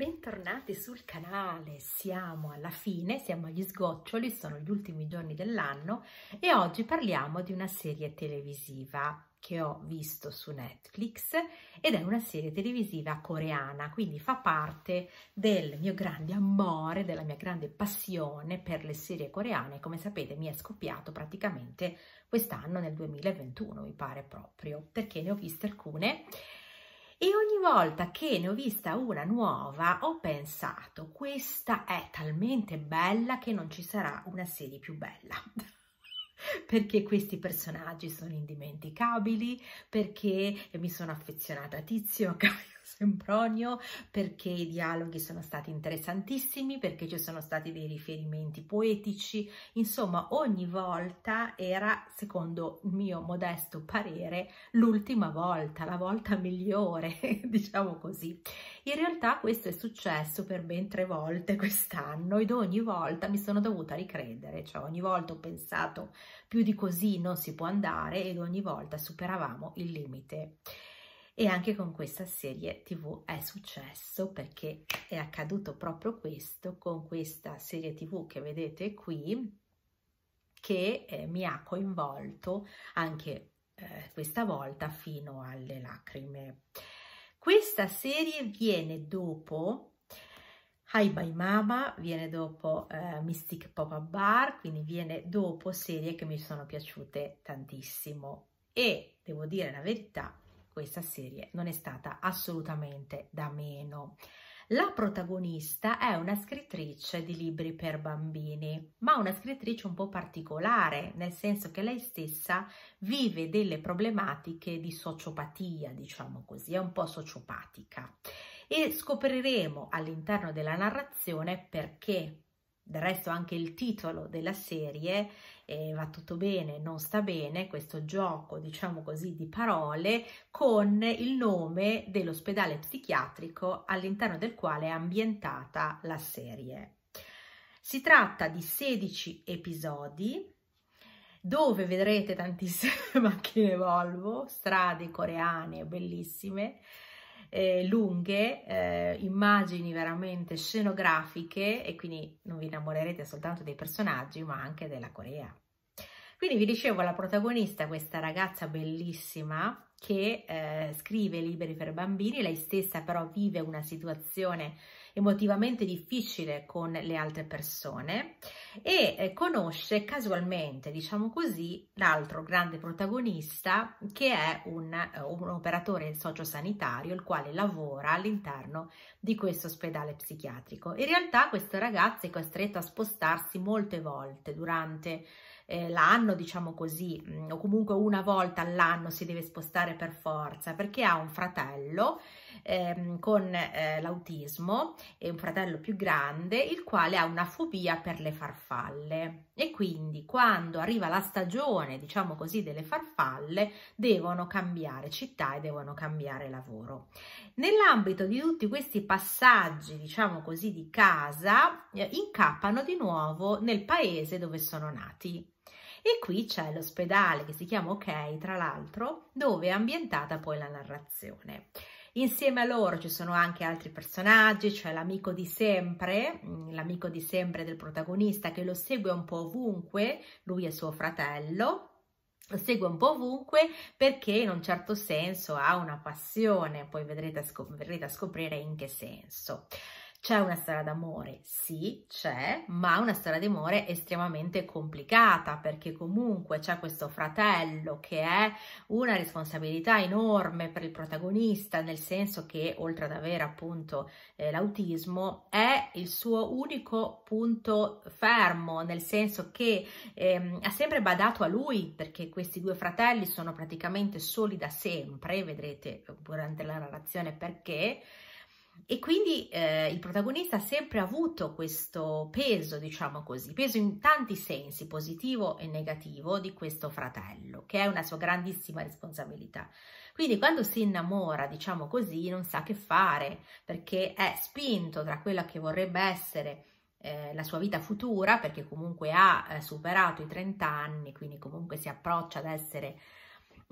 Bentornati sul canale, siamo alla fine, siamo agli sgoccioli, sono gli ultimi giorni dell'anno e oggi parliamo di una serie televisiva che ho visto su Netflix ed è una serie televisiva coreana, quindi fa parte del mio grande amore, della mia grande passione per le serie coreane, come sapete mi è scoppiato praticamente quest'anno nel 2021 mi pare proprio, perché ne ho viste alcune e ogni volta che ne ho vista una nuova ho pensato questa è talmente bella che non ci sarà una serie più bella perché questi personaggi sono indimenticabili, perché mi sono affezionata a Tizio, capito? Sempronio perché i dialoghi sono stati interessantissimi, perché ci sono stati dei riferimenti poetici, insomma ogni volta era, secondo il mio modesto parere, l'ultima volta, la volta migliore, diciamo così. In realtà questo è successo per ben tre volte quest'anno ed ogni volta mi sono dovuta ricredere, cioè ogni volta ho pensato più di così non si può andare ed ogni volta superavamo il limite. E anche con questa serie tv è successo perché è accaduto proprio questo con questa serie tv che vedete qui che eh, mi ha coinvolto anche eh, questa volta fino alle lacrime. Questa serie viene dopo Hi Bye Mama, viene dopo eh, Mystic Pop-Up Bar, quindi viene dopo serie che mi sono piaciute tantissimo e devo dire la verità questa serie non è stata assolutamente da meno. La protagonista è una scrittrice di libri per bambini, ma una scrittrice un po' particolare, nel senso che lei stessa vive delle problematiche di sociopatia, diciamo così, è un po' sociopatica. E scopriremo all'interno della narrazione perché del resto anche il titolo della serie eh, va tutto bene, non sta bene, questo gioco diciamo così di parole con il nome dell'ospedale psichiatrico all'interno del quale è ambientata la serie. Si tratta di 16 episodi dove vedrete tantissime macchine Volvo, strade coreane bellissime, eh, lunghe, eh, immagini veramente scenografiche e quindi non vi innamorerete soltanto dei personaggi ma anche della Corea. Quindi vi dicevo la protagonista, questa ragazza bellissima che eh, scrive libri per bambini, lei stessa però vive una situazione emotivamente difficile con le altre persone e eh, conosce casualmente, diciamo così, l'altro grande protagonista che è un, eh, un operatore sociosanitario il quale lavora all'interno di questo ospedale psichiatrico. In realtà questo ragazzo è costretto a spostarsi molte volte durante eh, l'anno, diciamo così, mm, o comunque una volta all'anno si deve spostare per forza perché ha un fratello ehm, con eh, l'autismo, e un fratello più grande, il quale ha una fobia per le farfalle e quindi quando arriva la stagione, diciamo così, delle farfalle, devono cambiare città e devono cambiare lavoro. Nell'ambito di tutti questi passaggi, diciamo così, di casa, eh, incappano di nuovo nel paese dove sono nati. E qui c'è l'ospedale che si chiama Ok, tra l'altro, dove è ambientata poi la narrazione. Insieme a loro ci sono anche altri personaggi, cioè l'amico di sempre, mm, l'amico di sempre del protagonista che lo segue un po' ovunque, lui e suo fratello, lo segue un po' ovunque perché in un certo senso ha una passione, poi vedrete, a scoprire in che senso. C'è una storia d'amore? Sì, c'è, ma una storia d'amore estremamente complicata perché comunque c'è questo fratello che è una responsabilità enorme per il protagonista, nel senso che oltre ad avere appunto eh, l'autismo è il suo unico punto fermo, nel senso che ehm, ha sempre badato a lui perché questi due fratelli sono praticamente soli da sempre, vedrete eh, durante la narrazione perché e quindi eh, il protagonista ha sempre avuto questo peso, diciamo così, peso in tanti sensi, positivo e negativo, di questo fratello, che è una sua grandissima responsabilità. Quindi quando si innamora, diciamo così, non sa che fare, perché è spinto tra quella che vorrebbe essere eh, la sua vita futura, perché comunque ha eh, superato i 30 anni, quindi comunque si approccia ad essere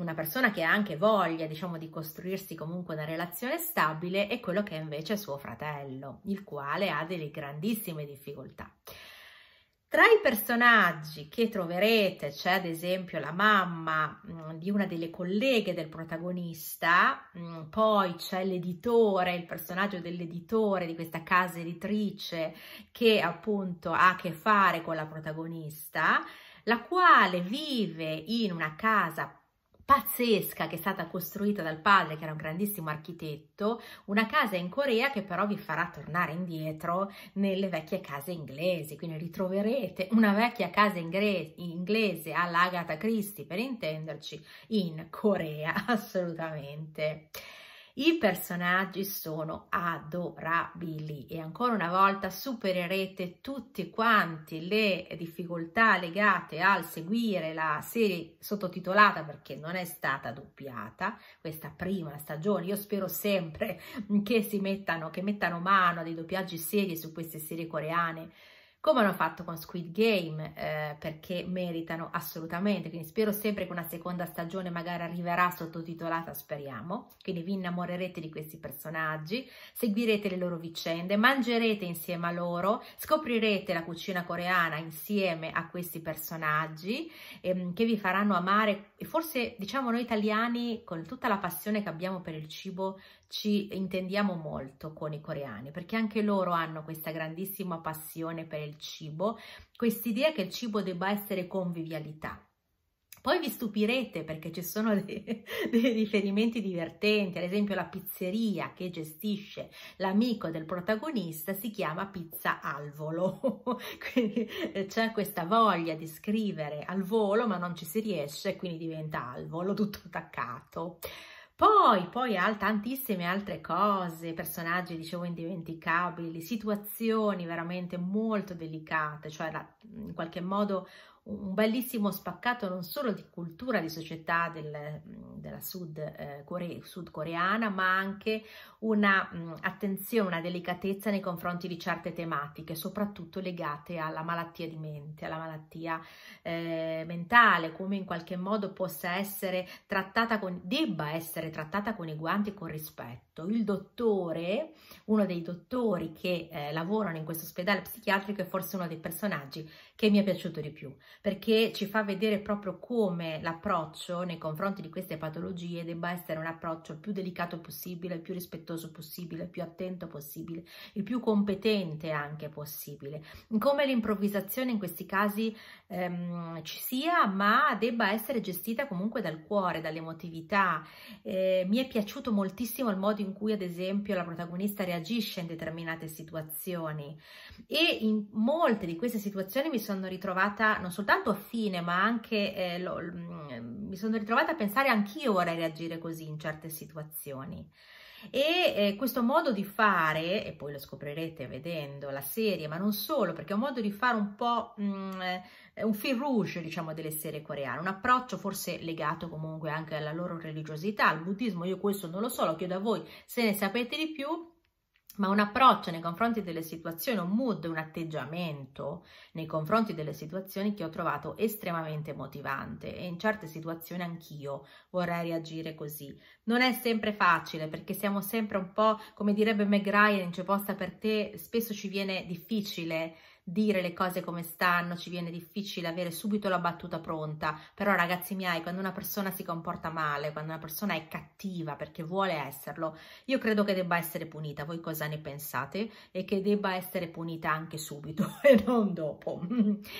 una persona che ha anche voglia, diciamo, di costruirsi comunque una relazione stabile e quello che è invece suo fratello, il quale ha delle grandissime difficoltà. Tra i personaggi che troverete c'è ad esempio la mamma mh, mm, di una delle colleghe del protagonista, mh, mm, poi c'è l'editore, il personaggio dell'editore di questa casa editrice che appunto ha a che fare con la protagonista, la quale vive in una casa pazzesca che è stata costruita dal padre che era un grandissimo architetto, una casa in Corea che però vi farà tornare indietro nelle vecchie case inglesi, quindi ritroverete una vecchia casa inglese all'Agatha Christie per intenderci in Corea assolutamente. I personaggi sono adorabili e ancora una volta supererete tutti quanti le difficoltà legate al seguire la serie sottotitolata perché non è stata doppiata questa prima stagione. Io spero sempre che si mettano, che mettano mano a dei doppiaggi serie su queste serie coreane come hanno fatto con Squid Game, eh, perché meritano assolutamente, quindi spero sempre che una seconda stagione magari arriverà sottotitolata, speriamo, quindi vi innamorerete di questi personaggi, seguirete le loro vicende, mangerete insieme a loro, scoprirete la cucina coreana insieme a questi personaggi ehm, che vi faranno amare e forse diciamo noi italiani con tutta la passione che abbiamo per il cibo ci intendiamo molto con i coreani perché anche loro hanno questa grandissima passione per il cibo, quest'idea che il cibo debba essere convivialità. Poi vi stupirete perché ci sono dei, dei, riferimenti divertenti, ad esempio la pizzeria che gestisce l'amico del protagonista si chiama Pizza al Volo, quindi eh, c'è questa voglia di scrivere al volo ma non ci si riesce e quindi diventa al volo tutto attaccato. Poi, poi ha tantissime altre cose, personaggi, dicevo, indimenticabili, situazioni veramente molto delicate, cioè in qualche modo un bellissimo spaccato non solo di cultura, di società del, della sud, eh, core, sudcoreana, ma anche un'attenzione, una delicatezza nei confronti di certe tematiche, soprattutto legate alla malattia di mente, alla malattia eh, mentale, come in qualche modo possa essere trattata, con, debba essere trattata con i guanti e con rispetto. Il dottore, uno dei dottori che eh, lavorano in questo ospedale psichiatrico, è forse uno dei personaggi che mi è piaciuto di più perché ci fa vedere proprio come l'approccio nei confronti di queste patologie debba essere un approccio il più delicato possibile, il più rispettoso possibile, il più attento possibile, il più competente anche possibile. Come l'improvvisazione in questi casi ehm, ci sia, ma debba essere gestita comunque dal cuore, dall'emotività. Eh, mi è piaciuto moltissimo il modo in cui, ad esempio, la protagonista reagisce in determinate situazioni e in molte di queste situazioni mi sono ritrovata non solo soltanto affine, ma anche eh, lo, mm, mi sono ritrovata a pensare anch'io vorrei reagire così in certe situazioni. E eh, questo modo di fare, e poi lo scoprirete vedendo la serie, ma non solo, perché è un modo di fare un po' mh, mm, eh, un fil rouge, diciamo, delle serie coreane, un approccio forse legato comunque anche alla loro religiosità, al buddismo, io questo non lo so, lo chiedo a voi se ne sapete di più, ma un approccio nei confronti delle situazioni, un mood, un atteggiamento nei confronti delle situazioni che ho trovato estremamente motivante e in certe situazioni anch'io vorrei reagire così. Non è sempre facile perché siamo sempre un po', come direbbe Meg Ryan in C'è posta per te, spesso ci viene difficile dire le cose come stanno, ci viene difficile avere subito la battuta pronta, però ragazzi miei, quando una persona si comporta male, quando una persona è cattiva perché vuole esserlo, io credo che debba essere punita, voi cosa ne pensate? E che debba essere punita anche subito e non dopo.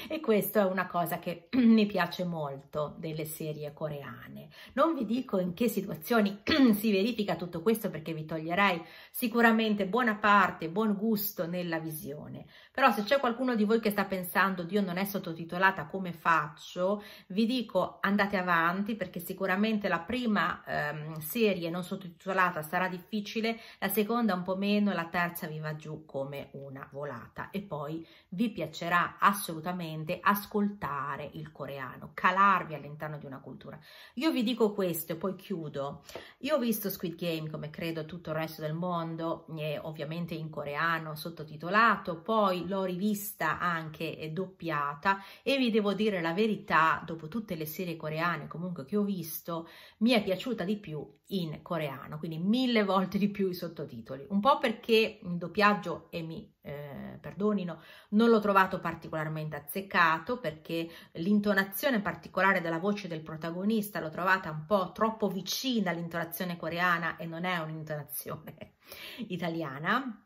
e questa è una cosa che mi piace molto delle serie coreane. Non vi dico in che situazioni si verifica tutto questo perché vi toglierei sicuramente buona parte, buon gusto nella visione, però se c'è qualcuno di voi che sta pensando, Dio non è sottotitolata, come faccio? Vi dico andate avanti perché sicuramente la prima ehm, serie non sottotitolata sarà difficile, la seconda un po' meno, la terza vi va giù come una volata e poi vi piacerà assolutamente ascoltare il coreano, calarvi all'interno di una cultura. Io vi dico questo e poi chiudo. Io ho visto Squid Game come credo tutto il resto del mondo, ovviamente in coreano sottotitolato, poi l'ho rivista anche doppiata e vi devo dire la verità, dopo tutte le serie coreane comunque che ho visto, mi è piaciuta di più in coreano, quindi mille volte di più i sottotitoli, un po' perché il doppiaggio, e mi eh, perdonino, non l'ho trovato particolarmente azzeccato perché l'intonazione particolare della voce del protagonista l'ho trovata un po' troppo vicina all'intonazione coreana e non è un'intonazione italiana,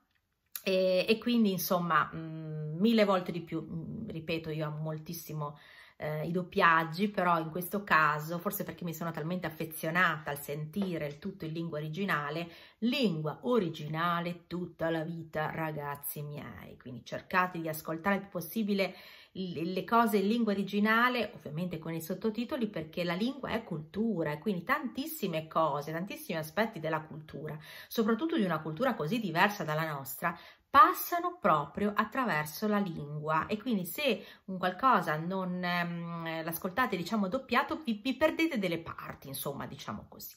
e, e quindi insomma mh, mm, mille volte di più, mh, mm, ripeto io amo moltissimo eh, i doppiaggi, però in questo caso, forse perché mi sono talmente affezionata al sentire il tutto in lingua originale, lingua originale tutta la vita ragazzi miei, quindi cercate di ascoltare il più possibile le cose in lingua originale, ovviamente con i sottotitoli, perché la lingua è cultura e quindi tantissime cose, tantissimi aspetti della cultura, soprattutto di una cultura così diversa dalla nostra, passano proprio attraverso la lingua e quindi se un qualcosa non ehm, l'ascoltate diciamo doppiato vi, vi perdete delle parti insomma diciamo così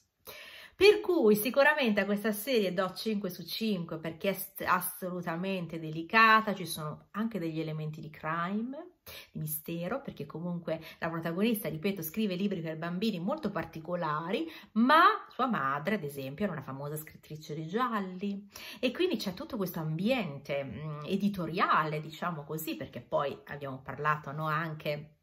per cui sicuramente a questa serie do 5 su 5 perché è assolutamente delicata, ci sono anche degli elementi di crime, di mistero, perché comunque la protagonista, ripeto, scrive libri per bambini molto particolari, ma sua madre, ad esempio, era una famosa scrittrice di gialli e quindi c'è tutto questo ambiente mm, editoriale, diciamo così, perché poi abbiamo parlato no, anche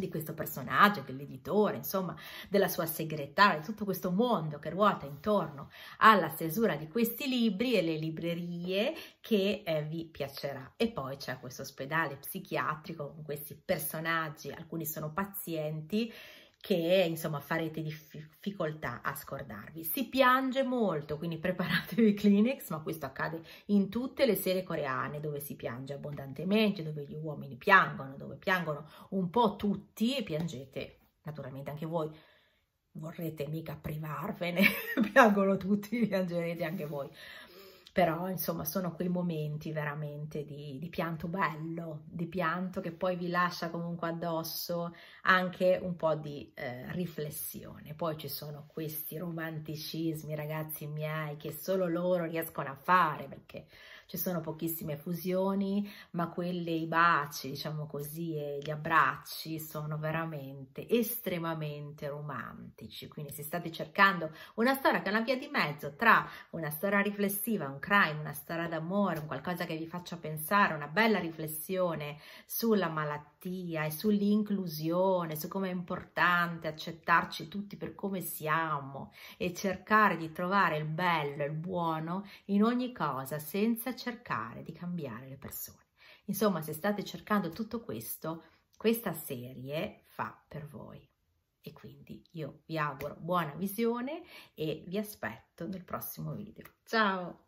di questo personaggio, dell'editore, insomma, della sua segretaria, di tutto questo mondo che ruota intorno alla stesura di questi libri e le librerie che eh, vi piacerà. E poi c'è questo ospedale psichiatrico con questi personaggi, alcuni sono pazienti che insomma farete difficoltà a scordarvi. Si piange molto, quindi preparatevi i Kleenex, ma questo accade in tutte le serie coreane dove si piange abbondantemente, dove gli uomini piangono, dove piangono un po' tutti e piangete naturalmente anche voi. Vorrete mica privarvene, piangono tutti, piangerete anche voi però insomma sono quei momenti veramente di, di, pianto bello, di pianto che poi vi lascia comunque addosso anche un po' di eh, riflessione. Poi ci sono questi romanticismi ragazzi miei che solo loro riescono a fare perché ci sono pochissime fusioni, ma quelle, i baci, diciamo così, e gli abbracci sono veramente estremamente romantici. Quindi se state cercando una storia che è una via di mezzo tra una storia riflessiva, un crime, una storia d'amore, un qualcosa che vi faccia pensare, una bella riflessione sulla malattia e sull'inclusione, su come è importante accettarci tutti per come siamo e cercare di trovare il bello e il buono in ogni cosa senza cercare di cambiare le persone. Insomma, se state cercando tutto questo, questa serie fa per voi. E quindi io vi auguro buona visione e vi aspetto nel prossimo video. Ciao!